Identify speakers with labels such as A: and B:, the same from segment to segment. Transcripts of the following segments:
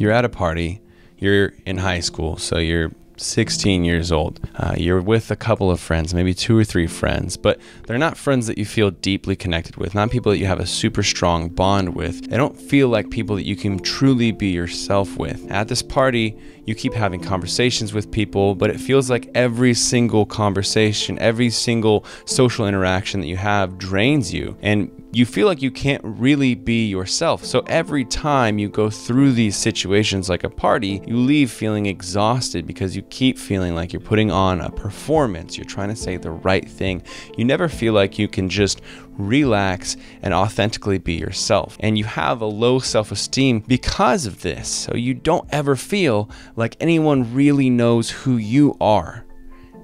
A: you're at a party, you're in high school, so you're 16 years old. Uh, you're with a couple of friends, maybe two or three friends, but they're not friends that you feel deeply connected with, not people that you have a super strong bond with. They don't feel like people that you can truly be yourself with. At this party, you keep having conversations with people, but it feels like every single conversation, every single social interaction that you have drains you. And you feel like you can't really be yourself. So every time you go through these situations like a party, you leave feeling exhausted because you keep feeling like you're putting on a performance. You're trying to say the right thing. You never feel like you can just relax and authentically be yourself. And you have a low self esteem because of this. So you don't ever feel like anyone really knows who you are.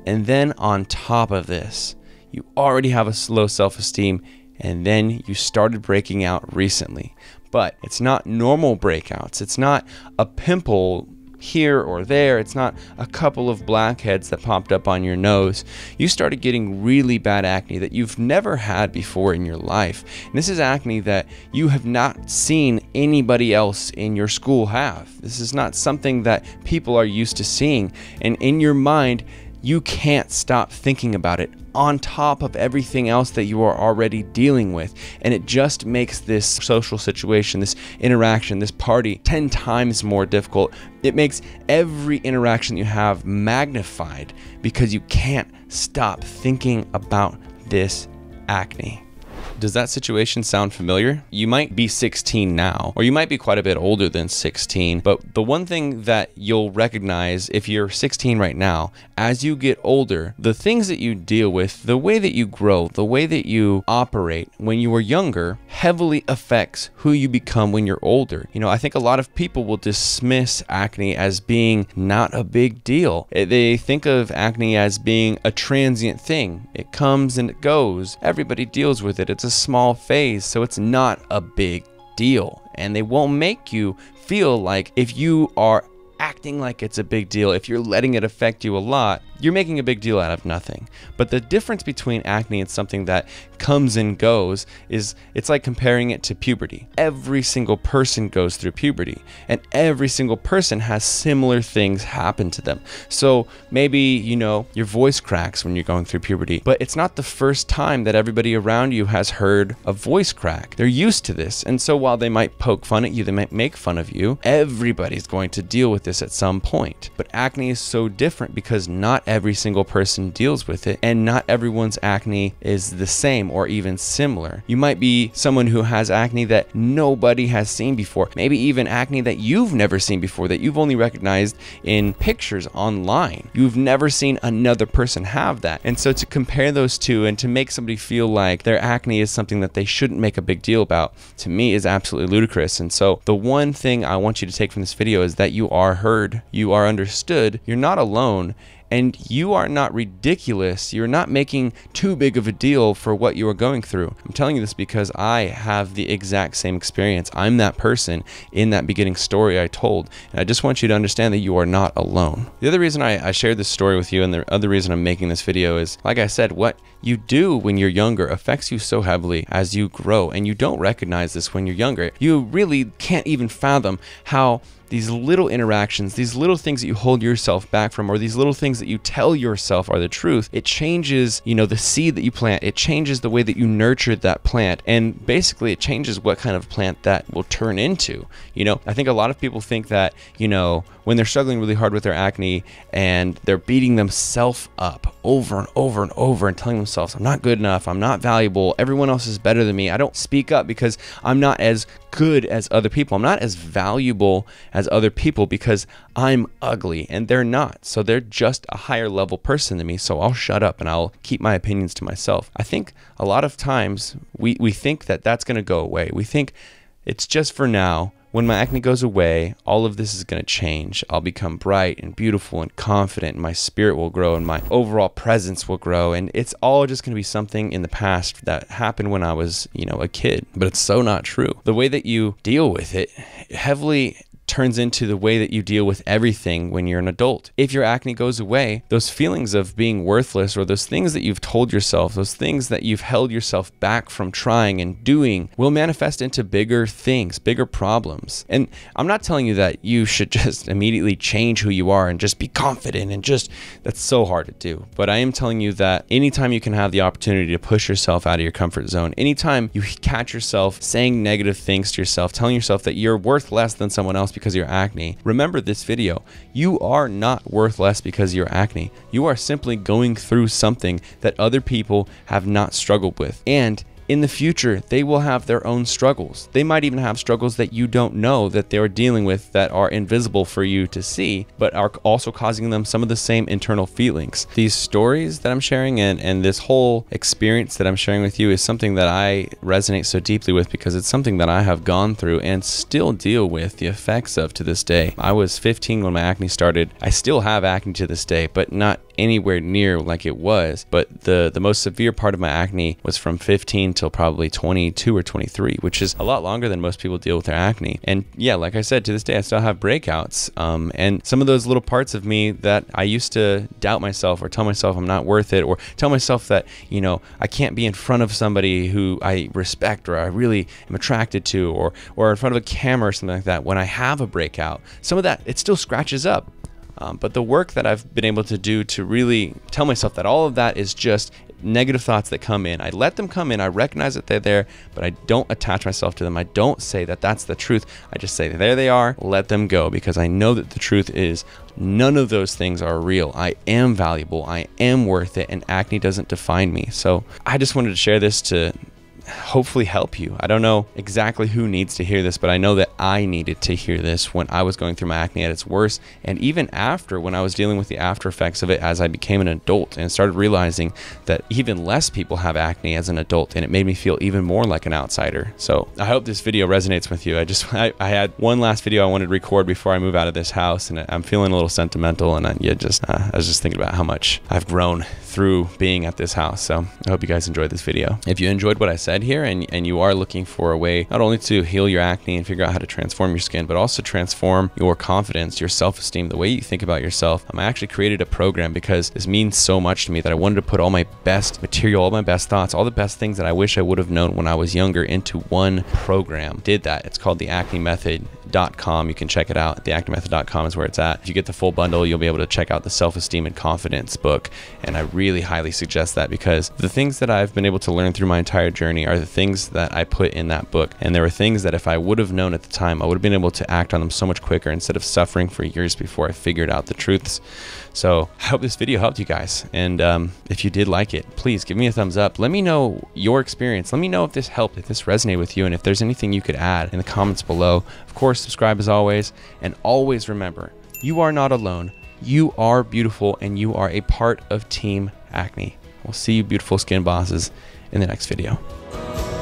A: And then on top of this, you already have a low self esteem and then you started breaking out recently. But it's not normal breakouts. It's not a pimple here or there. It's not a couple of blackheads that popped up on your nose. You started getting really bad acne that you've never had before in your life. And this is acne that you have not seen anybody else in your school have. This is not something that people are used to seeing. And in your mind, you can't stop thinking about it on top of everything else that you are already dealing with. And it just makes this social situation, this interaction, this party 10 times more difficult. It makes every interaction you have magnified because you can't stop thinking about this acne. Does that situation sound familiar? You might be 16 now, or you might be quite a bit older than 16, but the one thing that you'll recognize if you're 16 right now, as you get older, the things that you deal with, the way that you grow, the way that you operate when you were younger heavily affects who you become when you're older. You know, I think a lot of people will dismiss acne as being not a big deal. Eh, they think of acne as being a transient thing. It comes and it goes. Everybody deals with it. It's a small phase, so it's not a big deal. And they won't make you feel like if you are acting like it's a big deal, if you're letting it affect you a lot, you're making a big deal out of nothing. But the difference between acne and something that comes and goes is it's like comparing it to puberty. Every single person goes through puberty, and every single person has similar things happen to them. So maybe, you know, your voice cracks when you're going through puberty, but it's not the first time that everybody around you has heard a voice crack. They're used to this. And so while they might poke fun at you, they might make fun of you, everybody's going to deal with this at some point. But acne is so different because not every single person deals with it, and not everyone's acne is the same or even similar. You might be someone who has acne that nobody has seen before, maybe even acne that you've never seen before, that you've only recognized in pictures online. You've never seen another person have that. And so to compare those two and to make somebody feel like their acne is something that they shouldn't make a big deal about, to me is absolutely ludicrous. And so the one thing I want you to take from this video is that you are heard, you are understood, you're not alone, and you are not ridiculous. You're not making too big of a deal for what you are going through. I'm telling you this because I have the exact same experience. I'm that person in that beginning story I told. And I just want you to understand that you are not alone. The other reason I, I shared this story with you and the other reason I'm making this video is, like I said, what you do when you're younger affects you so heavily as you grow. And you don't recognize this when you're younger. You really can't even fathom how these little interactions, these little things that you hold yourself back from, or these little things that you tell yourself are the truth, it changes, you know, the seed that you plant. It changes the way that you nurtured that plant. And basically, it changes what kind of plant that will turn into. You know, I think a lot of people think that, you know, when they're struggling really hard with their acne and they're beating themselves up over and over and over and telling themselves, I'm not good enough, I'm not valuable, everyone else is better than me, I don't speak up because I'm not as good as other people, I'm not as valuable as as other people because I'm ugly and they're not. So they're just a higher level person than me. So I'll shut up and I'll keep my opinions to myself. I think a lot of times we, we think that that's going to go away. We think it's just for now. When my acne goes away, all of this is going to change. I'll become bright and beautiful and confident. And my spirit will grow and my overall presence will grow. And it's all just going to be something in the past that happened when I was, you know, a kid. But it's so not true. The way that you deal with it heavily turns into the way that you deal with everything when you're an adult. If your acne goes away, those feelings of being worthless or those things that you've told yourself, those things that you've held yourself back from trying and doing will manifest into bigger things, bigger problems. And I'm not telling you that you should just immediately change who you are and just be confident and just that's so hard to do. But I am telling you that anytime you can have the opportunity to push yourself out of your comfort zone, anytime you catch yourself saying negative things to yourself, telling yourself that you're worth less than someone else because because of your acne, remember this video. You are not worth less because of your acne. You are simply going through something that other people have not struggled with. And in the future, they will have their own struggles. They might even have struggles that you don't know that they are dealing with that are invisible for you to see, but are also causing them some of the same internal feelings. These stories that I'm sharing and, and this whole experience that I'm sharing with you is something that I resonate so deeply with because it's something that I have gone through and still deal with the effects of to this day. I was 15 when my acne started. I still have acne to this day, but not anywhere near like it was. But the, the most severe part of my acne was from 15 till probably 22 or 23, which is a lot longer than most people deal with their acne. And yeah, like I said, to this day, I still have breakouts. Um, and some of those little parts of me that I used to doubt myself or tell myself I'm not worth it or tell myself that, you know, I can't be in front of somebody who I respect or I really am attracted to or, or in front of a camera or something like that when I have a breakout, some of that, it still scratches up. Um, but the work that I've been able to do to really tell myself that all of that is just negative thoughts that come in. I let them come in. I recognize that they're there, but I don't attach myself to them. I don't say that that's the truth. I just say, there they are, let them go because I know that the truth is none of those things are real. I am valuable. I am worth it. And acne doesn't define me. So I just wanted to share this to hopefully help you. I don't know exactly who needs to hear this, but I know that I needed to hear this when I was going through my acne at its worst. And even after, when I was dealing with the after effects of it as I became an adult and started realizing that even less people have acne as an adult, and it made me feel even more like an outsider. So I hope this video resonates with you. I just, I, I had one last video I wanted to record before I move out of this house, and I'm feeling a little sentimental. And I, yeah, just, uh, I was just thinking about how much I've grown through being at this house. So I hope you guys enjoyed this video. If you enjoyed what I said here and, and you are looking for a way not only to heal your acne and figure out how to transform your skin, but also transform your confidence, your self-esteem, the way you think about yourself, um, I actually created a program because this means so much to me that I wanted to put all my best material, all my best thoughts, all the best things that I wish I would have known when I was younger into one program. Did that. It's called the Acne Method actinmethod.com. You can check it out. The is where it's at. If you get the full bundle, you'll be able to check out the self esteem and confidence book. And I really highly suggest that because the things that I've been able to learn through my entire journey are the things that I put in that book. And there were things that if I would have known at the time, I would have been able to act on them so much quicker instead of suffering for years before I figured out the truths. So I hope this video helped you guys. And um, if you did like it, please give me a thumbs up. Let me know your experience. Let me know if this helped, if this resonated with you, and if there's anything you could add in the comments below. Of course, subscribe as always, and always remember you are not alone. You are beautiful and you are a part of Team Acne. We'll see you, beautiful skin bosses, in the next video.